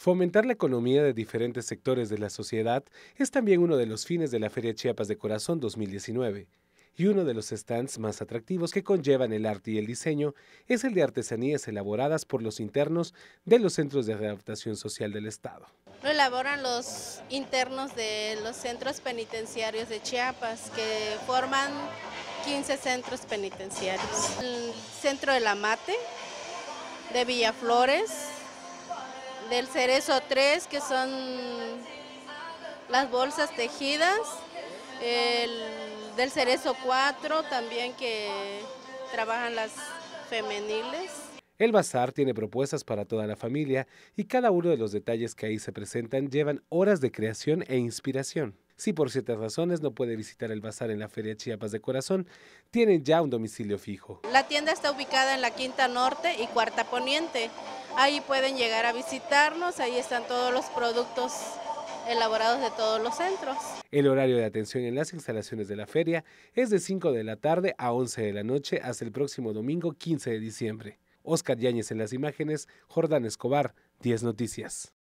Fomentar la economía de diferentes sectores de la sociedad es también uno de los fines de la Feria Chiapas de Corazón 2019. Y uno de los stands más atractivos que conllevan el arte y el diseño es el de artesanías elaboradas por los internos de los centros de adaptación social del Estado. Lo elaboran los internos de los centros penitenciarios de Chiapas, que forman 15 centros penitenciarios. El centro de la Mate, de Villaflores, del cerezo 3, que son las bolsas tejidas, del cerezo 4 también que trabajan las femeniles. El bazar tiene propuestas para toda la familia y cada uno de los detalles que ahí se presentan llevan horas de creación e inspiración si por ciertas razones no puede visitar el bazar en la Feria Chiapas de Corazón, tienen ya un domicilio fijo. La tienda está ubicada en la Quinta Norte y Cuarta Poniente. Ahí pueden llegar a visitarnos, ahí están todos los productos elaborados de todos los centros. El horario de atención en las instalaciones de la feria es de 5 de la tarde a 11 de la noche hasta el próximo domingo 15 de diciembre. Oscar Yáñez en las imágenes, Jordán Escobar, 10 Noticias.